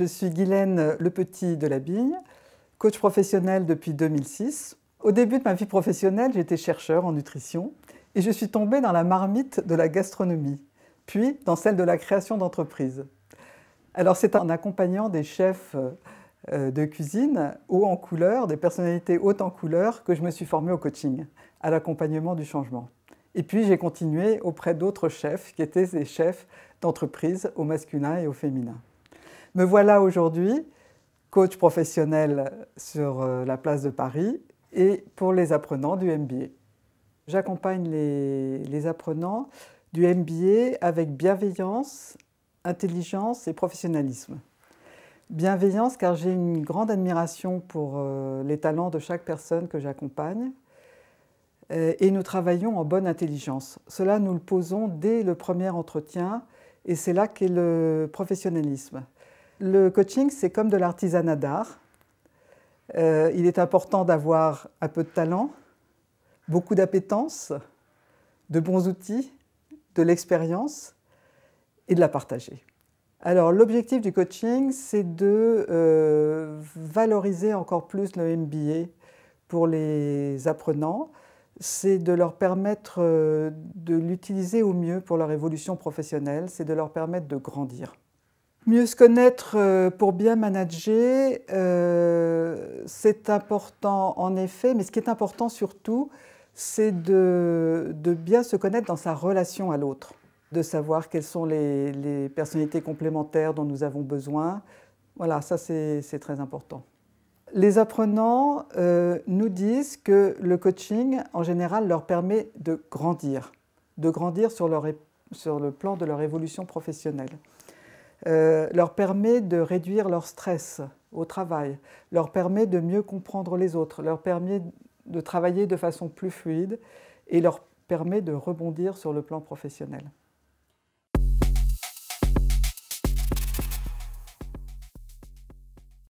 Je suis Guylaine Le Petit de la Bille, coach professionnel depuis 2006. Au début de ma vie professionnelle, j'étais chercheur en nutrition et je suis tombée dans la marmite de la gastronomie, puis dans celle de la création d'entreprises. Alors c'est en accompagnant des chefs euh, de cuisine haut en couleur, des personnalités hautes en couleur, que je me suis formée au coaching, à l'accompagnement du changement. Et puis j'ai continué auprès d'autres chefs qui étaient des chefs d'entreprise au masculin et au féminin. Me voilà aujourd'hui coach professionnel sur euh, la place de Paris et pour les apprenants du MBA. J'accompagne les, apprenants du MBA avec bienveillance, intelligence et professionnalisme. Bienveillance car j'ai une grande admiration pour euh, les talents de chaque personne que j'accompagne euh, et nous travaillons en bonne intelligence. Cela nous le posons dès le premier entretien et c'est là qu'est le professionnalisme le coaching, c'est comme de l'artisanat d'art. Euh, il est important d'avoir un peu de talent, beaucoup d'appétence, de bons outils, de l'expérience et de la partager. Alors l'objectif du coaching, c'est de euh, valoriser encore plus le MBA pour les apprenants, c'est de leur permettre euh, de l'utiliser au mieux pour leur évolution professionnelle, c'est de leur permettre de grandir. Mieux se connaître euh, pour bien manager, euh, c'est important en effet, mais ce qui est important surtout, c'est de, bien se connaître dans sa relation à l'autre, de savoir quelles sont les, personnalités complémentaires dont nous avons besoin. Voilà, ça c'est très important. Les apprenants euh, nous disent que le coaching, en général, leur permet de grandir, de grandir sur le plan de leur évolution professionnelle. Euh, leur permet de réduire leur stress au travail, leur permet de mieux comprendre les autres, leur permet de travailler de façon plus fluide et leur permet de rebondir sur le plan professionnel.